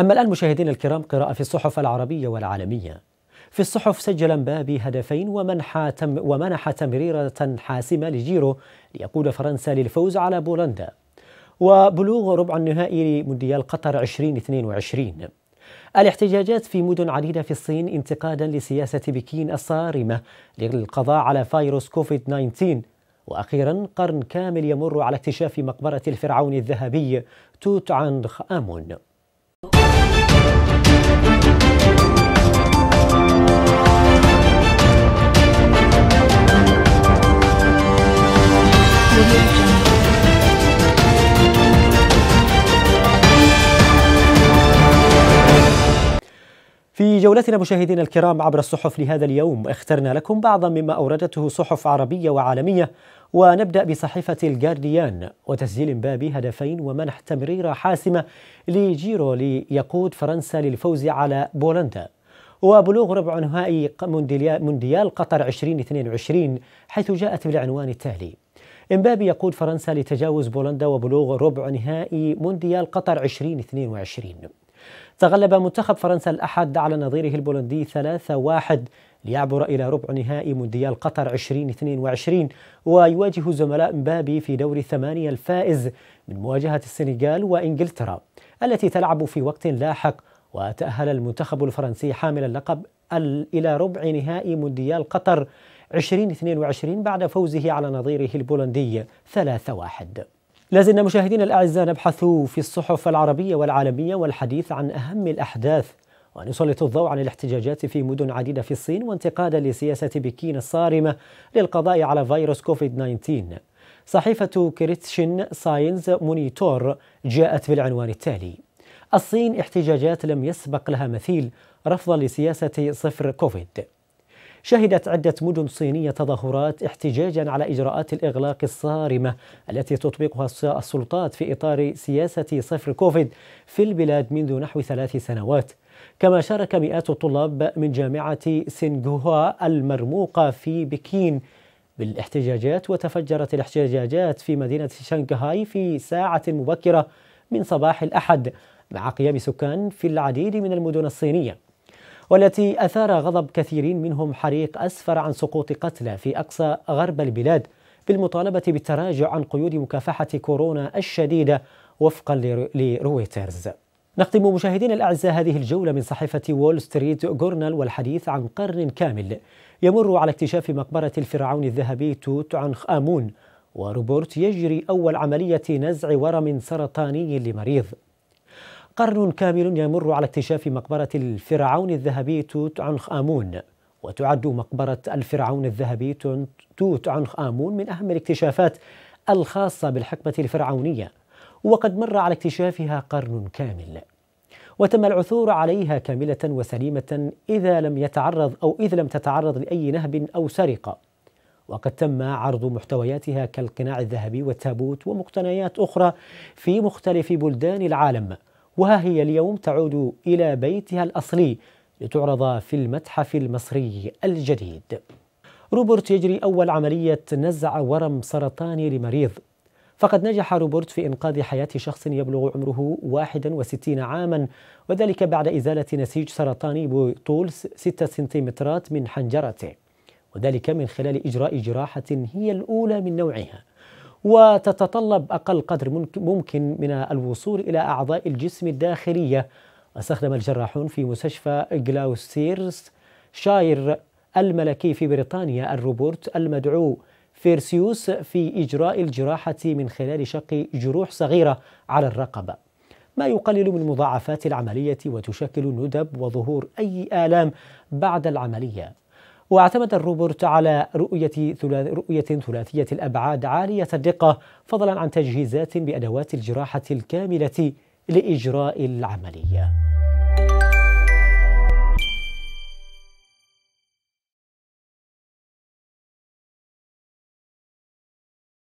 أما الآن مشاهدينا الكرام قراءة في الصحف العربية والعالمية في الصحف سجل مبابي هدفين ومنح تم ومنح تمريرة حاسمة لجيرو ليقود فرنسا للفوز على بولندا وبلوغ ربع النهائي لمونديال قطر 2022 الاحتجاجات في مدن عديدة في الصين انتقادا لسياسة بكين الصارمة للقضاء على فيروس كوفيد 19 وأخيرا قرن كامل يمر على اكتشاف مقبرة الفرعون الذهبي توت عنخ آمون Thank you. في جولتنا مشاهدينا الكرام عبر الصحف لهذا اليوم اخترنا لكم بعضا مما أوردته صحف عربية وعالمية ونبدأ بصحيفة الجارديان وتسجيل مبابي هدفين ومنح تمريرة حاسمة لجيرو ليقود فرنسا للفوز على بولندا وبلوغ ربع نهائي مونديال قطر 2022 حيث جاءت بالعنوان التالي امبابي يقود فرنسا لتجاوز بولندا وبلوغ ربع نهائي مونديال قطر 2022 تغلب منتخب فرنسا الأحد على نظيره البولندي 3-1 ليعبر إلى ربع نهائي مونديال قطر 2022 ويواجه زملاء مبابي في دور الثمانية الفائز من مواجهة السنغال وإنجلترا التي تلعب في وقت لاحق وتأهل المنتخب الفرنسي حامل اللقب إلى ربع نهائي مونديال قطر 2022 بعد فوزه على نظيره البولندي 3-1 لازلنا مشاهدينا الأعزاء نبحث في الصحف العربية والعالمية والحديث عن أهم الأحداث ونسلط الضوء عن الاحتجاجات في مدن عديدة في الصين وانتقادا لسياسة بكين الصارمة للقضاء على فيروس كوفيد 19 صحيفة كريتشن ساينز مونيتور جاءت بالعنوان التالي الصين احتجاجات لم يسبق لها مثيل رفضا لسياسة صفر كوفيد شهدت عدة مدن صينية تظاهرات احتجاجا على إجراءات الإغلاق الصارمة التي تطبقها السلطات في إطار سياسة صفر كوفيد في البلاد منذ نحو ثلاث سنوات كما شارك مئات الطلاب من جامعة سينغوها المرموقة في بكين بالاحتجاجات وتفجرت الاحتجاجات في مدينة شنغهاي في ساعة مبكرة من صباح الأحد مع قيام سكان في العديد من المدن الصينيه والتي أثار غضب كثيرين منهم حريق أسفر عن سقوط قتلى في أقصى غرب البلاد بالمطالبة بالتراجع عن قيود مكافحة كورونا الشديدة وفقا لرويترز نختم مشاهدينا الأعزاء هذه الجولة من صحيفة وول ستريت جورنال والحديث عن قرن كامل يمر على اكتشاف مقبرة الفرعون الذهبي توت عنخ آمون وروبرت يجري أول عملية نزع ورم سرطاني لمريض قرن كامل يمر على اكتشاف مقبرة الفرعون الذهبي توت عنخ آمون وتعد مقبرة الفرعون الذهبي توت عنخ آمون من أهم الاكتشافات الخاصة بالحقبة الفرعونية وقد مر على اكتشافها قرن كامل وتم العثور عليها كاملة وسليمة إذا لم يتعرض أو إذا لم تتعرض لأي نهب أو سرقة وقد تم عرض محتوياتها كالقناع الذهبي والتابوت ومقتنيات أخرى في مختلف بلدان العالم وها هي اليوم تعود إلى بيتها الأصلي لتعرض في المتحف المصري الجديد روبرت يجري أول عملية نزع ورم سرطاني لمريض فقد نجح روبرت في إنقاذ حياة شخص يبلغ عمره 61 عاما وذلك بعد إزالة نسيج سرطاني بطول 6 سنتيمترات من حنجرته وذلك من خلال إجراء جراحة هي الأولى من نوعها وتتطلب أقل قدر ممكن من الوصول إلى أعضاء الجسم الداخلية استخدم الجراحون في مستشفى جلاوستيرز شاير الملكي في بريطانيا الروبوت المدعو فيرسيوس في إجراء الجراحة من خلال شق جروح صغيرة على الرقبة ما يقلل من مضاعفات العملية وتشكل ندب وظهور أي آلام بعد العملية واعتمد الروبوت على رؤية, ثلاث رؤية ثلاثية الأبعاد عالية الدقة فضلا عن تجهيزات بأدوات الجراحة الكاملة لإجراء العملية